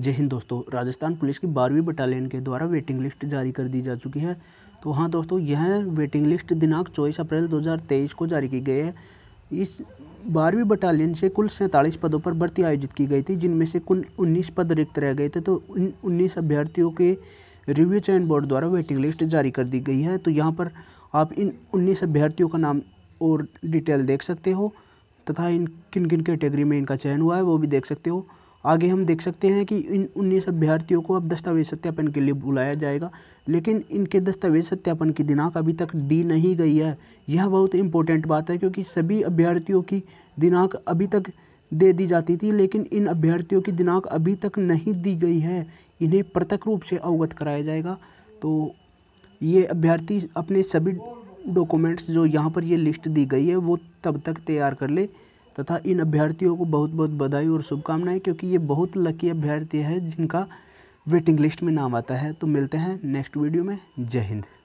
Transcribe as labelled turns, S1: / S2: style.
S1: जय हिंद दोस्तों राजस्थान पुलिस की बारहवीं बटालियन के द्वारा वेटिंग लिस्ट जारी कर दी जा चुकी है तो हाँ दोस्तों यह वेटिंग लिस्ट दिनांक चौबीस अप्रैल 2023 को जारी की गई है इस बारहवीं बटालियन से कुल सैंतालीस पदों पर भर्ती आयोजित की गई थी जिनमें से कुल उन्नीस पद रिक्त रह गए थे तो उन उन्नीस अभ्यर्थियों के रिव्यू चयन बोर्ड द्वारा वेटिंग लिस्ट जारी कर दी गई है तो यहाँ पर आप इन उन्नीस अभ्यर्थियों का नाम और डिटेल देख सकते हो तथा इन किन किन कैटेगरी में इनका चयन हुआ है वो भी देख सकते हो आगे हम देख सकते हैं कि इन उन्नीस अभ्यर्थियों को अब दस्तावेज सत्यापन के लिए बुलाया जाएगा लेकिन इनके दस्तावेज सत्यापन की दिनांक अभी तक दी नहीं गई है यह बहुत इंपॉर्टेंट बात है क्योंकि सभी अभ्यर्थियों की दिनांक अभी तक दे दी जाती थी लेकिन इन अभ्यर्थियों की दिनांक अभी तक नहीं दी गई है इन्हें प्रत्यक्ष रूप से अवगत कराया जाएगा तो ये अभ्यर्थी अपने सभी डॉक्यूमेंट्स जो यहाँ पर ये लिस्ट दी गई है वो तब तक तैयार कर ले तथा इन अभ्यर्थियों को बहुत बहुत बधाई और शुभकामनाएं क्योंकि ये बहुत लकी अभ्यर्थी है जिनका वेटिंग लिस्ट में नाम आता है तो मिलते हैं नेक्स्ट वीडियो में जय हिंद